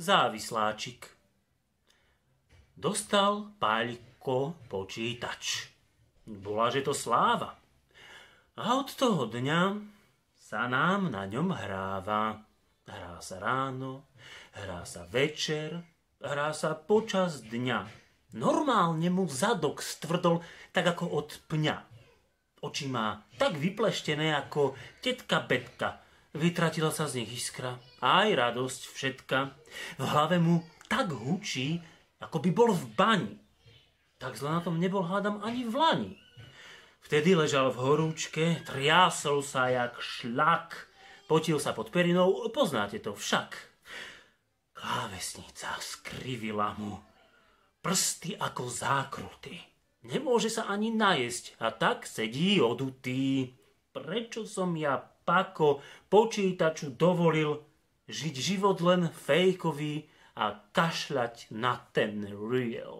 závisláčik. Dostal Páliko počítač. Bola, že to sláva. A od toho dňa sa nám na ňom hráva. Hrá sa ráno, hrá sa večer, hrá sa počas dňa. Normálne mu zadok stvrdol tak ako od pňa. Oči má tak vypleštené ako tetka Betka, Vytratila sa z nich iskra, aj radosť všetka. V hlave mu tak hučí, ako by bol v bani. Tak zle na tom nebol hádam ani v lani. Vtedy ležal v horúčke, triasol sa jak šlak, potil sa pod perinou, poznáte to však. Klávesnica skrivila mu prsty ako zákruty. Nemôže sa ani najesť a tak sedí odutý. Prečo som ja Pako počítaču dovolil žiť život len fejkový a kašľať na ten real.